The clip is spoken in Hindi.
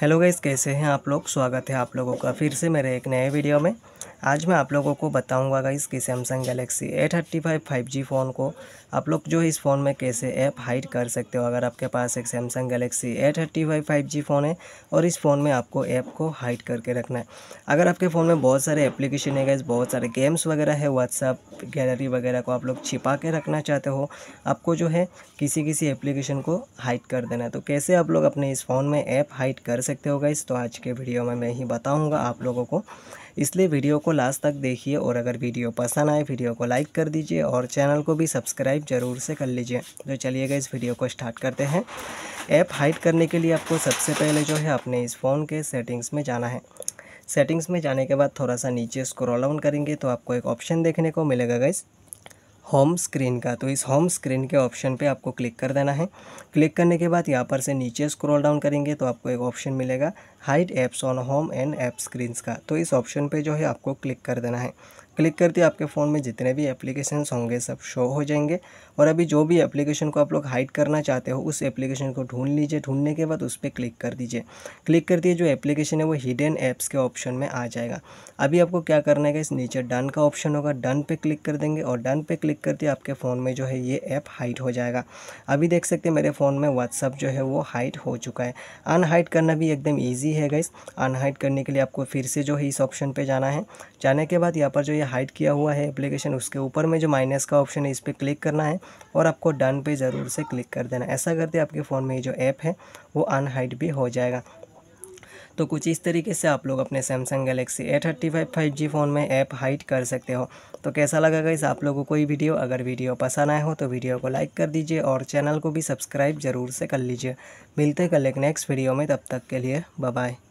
हेलो गाइस कैसे हैं आप लोग स्वागत है आप लोगों का फिर से मेरे एक नए वीडियो में आज मैं आप लोगों को बताऊंगा गाइस कि Samsung Galaxy A thirty five five G phone को आप लोग जो है इस फ़ोन में कैसे ऐप हाइड कर सकते हो अगर आपके पास एक Samsung Galaxy A thirty five five G phone है और इस फ़ोन में आपको ऐप को हाइड करके रखना है अगर आपके फ़ोन में बहुत सारे एप्लीकेशन है गाइस बहुत सारे गेम्स वगैरह है व्हाट्सअप गैलरी वगैरह को आप लोग छिपा के रखना चाहते हो आपको जो है किसी किसी एप्लीकेशन को हाइड कर देना है तो कैसे आप लोग अपने इस फ़ोन में ऐप हाइड कर सकते हो गाइस तो आज के वीडियो में मैं ही बताऊँगा आप लोगों को इसलिए वीडियो को लास्ट तक देखिए और अगर वीडियो पसंद आए वीडियो को लाइक कर दीजिए और चैनल को भी सब्सक्राइब ज़रूर से कर लीजिए तो चलिएगा इस वीडियो को स्टार्ट करते हैं ऐप हाइड करने के लिए आपको सबसे पहले जो है अपने इस फ़ोन के सेटिंग्स में जाना है सेटिंग्स में जाने के बाद थोड़ा सा नीचे स्क्रॉल डाउन करेंगे तो आपको एक ऑप्शन देखने को मिलेगा गैस होम स्क्रीन का तो इस होम स्क्रीन के ऑप्शन पे आपको क्लिक कर देना है क्लिक करने के बाद यहाँ पर से नीचे स्क्रॉल डाउन करेंगे तो आपको एक ऑप्शन मिलेगा hide apps on home and app screen का तो इस ऑप्शन पे जो है आपको क्लिक कर देना है क्लिक करते आपके फ़ोन में जितने भी एप्लीकेशंस होंगे सब शो हो जाएंगे और अभी जो भी एप्लीकेशन को आप लोग हाइड करना चाहते हो उस एप्लीकेशन को ढूंढ लीजिए ढूंढने के बाद उस पर क्लिक कर दीजिए क्लिक करते है जो एप्लीकेशन है वो हिडन ऐप्स के ऑप्शन में आ जाएगा अभी आपको क्या करना है इस नीचे डन का ऑप्शन होगा डन पे क्लिक कर देंगे और डन पर क्लिक करते आपके फ़ोन में जो है ये ऐप हाइट हो जाएगा अभी देख सकते मेरे फ़ोन में व्हाट्सअप जो है वो हाइट हो चुका है अनहाइट करना भी एकदम ईजी है गाइस अनहाइट करने के लिए आपको फिर से जो है इस ऑप्शन पर जाना है जाने के बाद यहाँ पर जो ये हाइड किया हुआ है एप्लीकेशन उसके ऊपर में जो माइनस का ऑप्शन है इस पर क्लिक करना है और आपको डन पे ज़रूर से क्लिक कर देना ऐसा करते आपके फ़ोन में ये जो ऐप है वो अनहाइड भी हो जाएगा तो कुछ इस तरीके से आप लोग अपने Samsung Galaxy A thirty five five G phone में ऐप हाइट कर सकते हो तो कैसा लगा इस आप लोगों को कोई वीडियो अगर वीडियो पसंद आए हो तो वीडियो को लाइक कर दीजिए और चैनल को भी सब्सक्राइब ज़रूर से कर लीजिए मिलते हैं कल एक नेक्स्ट वीडियो में तब तक के लिए बाय